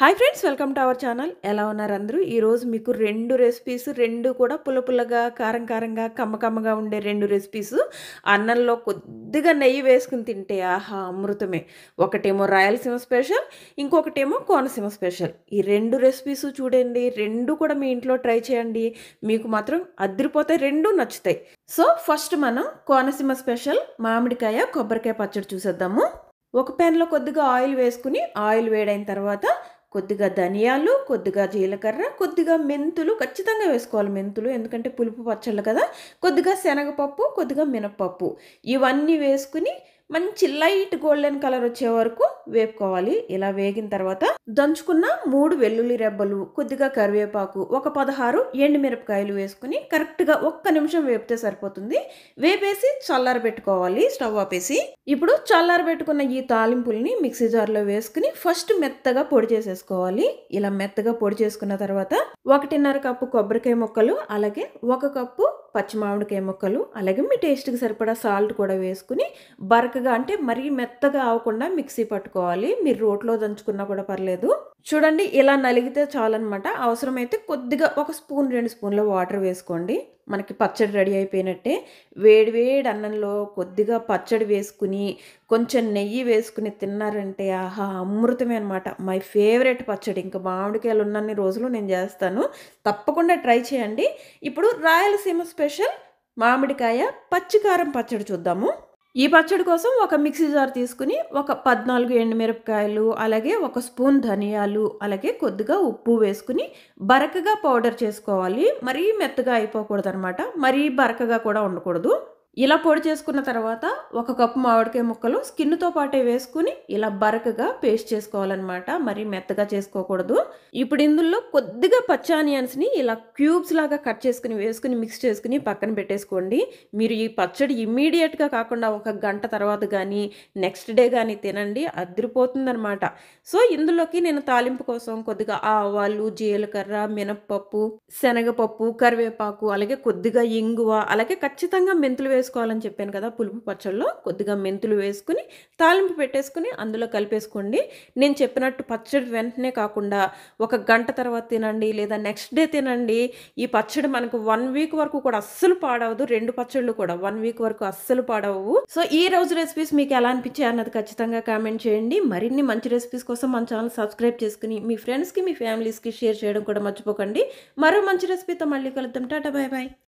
hi friends welcome to our channel ఎలా ఉన్నారు అందరూ ఈరోజు మీకు రెండు రెసిపీస్ రెండు కూడా పుల్ల పుల్లగా కారం కారంగా కమ్మకమ్మగా ఉండే రెండు రెసిపీస్ అన్నంలో కొద్దిగా నెయ్యి వేసుకుని తింటే ఆహా అమృతమే ఒకటేమో రాయలసీమ స్పెషల్ ఇంకొకటేమో కోనసీమ స్పెషల్ ఈ రెండు రెసిపీస్ చూడండి రెండు కూడా మీ ఇంట్లో ట్రై చేయండి మీకు మాత్రం అదిరిపోతాయి రెండు నచ్చుతాయి సో ఫస్ట్ మనం కోనసీమ స్పెషల్ మామిడికాయ కొబ్బరికాయ పచ్చడి చూసేద్దాము ఒక పెన్లో కొద్దిగా ఆయిల్ వేసుకుని ఆయిల్ వేడైన తర్వాత కొద్దిగా ధనియాలు కొద్దిగా జీలకర్ర కొద్దిగా మెంతులు ఖచ్చితంగా వేసుకోవాలి మెంతులు ఎందుకంటే పులుపు పచ్చళ్ళు కదా కొద్దిగా శనగపప్పు కొద్దిగా మినపప్పు ఇవన్నీ వేసుకుని మంచి లైట్ గోల్డెన్ కలర్ వచ్చే వరకు వేపుకోవాలి ఇలా వేగిన తర్వాత దంచుకున్న మూడు వెల్లుల్లి రెబ్బలు కొద్దిగా కరివేపాకు ఒక పదహారు ఎండుమిరపకాయలు వేసుకుని కరెక్ట్గా ఒక్క నిమిషం వేపితే సరిపోతుంది వేపేసి చల్లార పెట్టుకోవాలి స్టవ్ ఆపేసి ఇప్పుడు చల్లార పెట్టుకున్న ఈ తాలింపుల్ని మిక్సీ జార్లో వేసుకుని ఫస్ట్ మెత్తగా పొడి చేసేసుకోవాలి ఇలా మెత్తగా పొడి చేసుకున్న తర్వాత ఒకటిన్నర కప్పు కొబ్బరికాయ ముక్కలు అలాగే ఒక కప్పు పచ్చి మామిడికాయ ముక్కలు అలాగే మీ టేస్ట్కి సరిపడా సాల్ట్ కూడా వేసుకుని బరకగా అంటే మరీ మెత్తగా అవ్వకుండా మిక్సీ పట్టుకోవాలి మీరు రోట్లో దంచుకున్నా కూడా పర్లేదు చూడండి ఇలా నలిగితే చాలన్నమాట అవసరమైతే కొద్దిగా ఒక స్పూన్ రెండు స్పూన్ల వాటర్ వేసుకోండి మనకి పచ్చడి రెడీ అయిపోయినట్టే వేడివేడి అన్నంలో కొద్దిగా పచ్చడి వేసుకుని కొంచెం నెయ్యి వేసుకుని తిన్నారంటే ఆహా అమృతమే అనమాట మై ఫేవరెట్ పచ్చడి ఇంకా మామిడికాయలు ఉన్నన్ని రోజులు నేను చేస్తాను తప్పకుండా ట్రై చేయండి ఇప్పుడు రాయలసీమ స్పెషల్ మామిడికాయ పచ్చికారం పచ్చడి చూద్దాము ఈ పచ్చడి కోసం ఒక మిక్సీ జార్ తీసుకుని ఒక పద్నాలుగు ఎండుమిరపకాయలు అలాగే ఒక స్పూన్ ధనియాలు అలాగే కొద్దిగా ఉప్పు వేసుకుని బరకగా పౌడర్ చేసుకోవాలి మరీ మెత్తగా అయిపోకూడదు అనమాట మరీ బరకగా కూడా ఉండకూడదు ఇలా పొడి చేసుకున్న తర్వాత ఒక కప్పు మామిడికాయ ముక్కలు స్కిన్తో పాటే వేసుకుని ఇలా బరకగా పేస్ట్ చేసుకోవాలన్నమాట మరి మెత్తగా చేసుకోకూడదు ఇప్పుడు ఇందులో కొద్దిగా పచ్చి ఆనియన్స్ని ఇలా క్యూబ్స్ లాగా కట్ చేసుకుని వేసుకుని మిక్స్ చేసుకుని పక్కన పెట్టేసుకోండి మీరు ఈ పచ్చడి ఇమ్మీడియట్గా కాకుండా ఒక గంట తర్వాత కానీ నెక్స్ట్ డే కానీ తినండి అదిరిపోతుందనమాట సో ఇందులోకి నేను తాలింపు కోసం కొద్దిగా ఆవాలు జీలకర్ర మినప్పప్పు శనగపప్పు కరివేపాకు అలాగే కొద్దిగా ఇంగువ అలాగే ఖచ్చితంగా మెంతులు వేసుకోవాలని చెప్పాను కదా పులుపు పచ్చళ్ళలో కొద్దిగా మెంతులు వేసుకుని తాలింపు పెట్టేసుకుని అందులో కలిపేసుకోండి నేను చెప్పినట్టు పచ్చడి వెంటనే కాకుండా ఒక గంట తర్వాత తినండి లేదా నెక్స్ట్ డే తినండి ఈ పచ్చడి మనకు వన్ వీక్ వరకు కూడా అస్సలు పాడవదు రెండు పచ్చళ్ళు కూడా వన్ వీక్ వరకు అస్సలు పాడవు సో ఈ రోజు రెసిపీస్ మీకు ఎలా అనిపించాయి అన్నది ఖచ్చితంగా కామెంట్ చేయండి మరిన్ని మంచి రెసిపీస్ కోసం మన ఛానల్ సబ్స్క్రైబ్ చేసుకుని మీ ఫ్రెండ్స్కి మీ ఫ్యామిలీస్కి షేర్ చేయడం కూడా మర్చిపోకండి మరో మంచి రెసిపీతో మళ్ళీ కలుద్దాం టాటా బాయ్ బాయ్